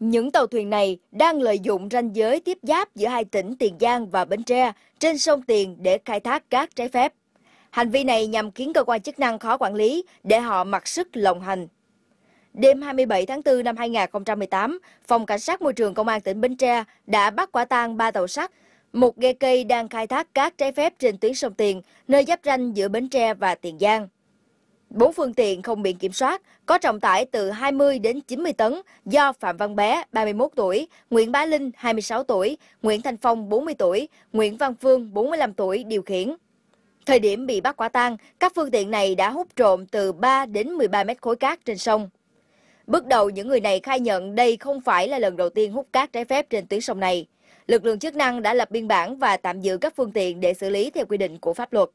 Những tàu thuyền này đang lợi dụng ranh giới tiếp giáp giữa hai tỉnh Tiền Giang và Bến Tre trên sông Tiền để khai thác cát trái phép. Hành vi này nhằm khiến cơ quan chức năng khó quản lý để họ mặc sức lộng hành. Đêm 27 tháng 4 năm 2018, Phòng Cảnh sát Môi trường Công an tỉnh Bến Tre đã bắt quả tang 3 tàu sắt, một ghe cây đang khai thác cát trái phép trên tuyến sông Tiền, nơi giáp ranh giữa Bến Tre và Tiền Giang. Bốn phương tiện không biển kiểm soát, có trọng tải từ 20 đến 90 tấn do Phạm Văn Bé, 31 tuổi, Nguyễn Bá Linh, 26 tuổi, Nguyễn thanh Phong, 40 tuổi, Nguyễn Văn Phương, 45 tuổi điều khiển. Thời điểm bị bắt quả tang, các phương tiện này đã hút trộm từ 3 đến 13 mét khối cát trên sông. Bước đầu, những người này khai nhận đây không phải là lần đầu tiên hút cát trái phép trên tuyến sông này. Lực lượng chức năng đã lập biên bản và tạm giữ các phương tiện để xử lý theo quy định của pháp luật.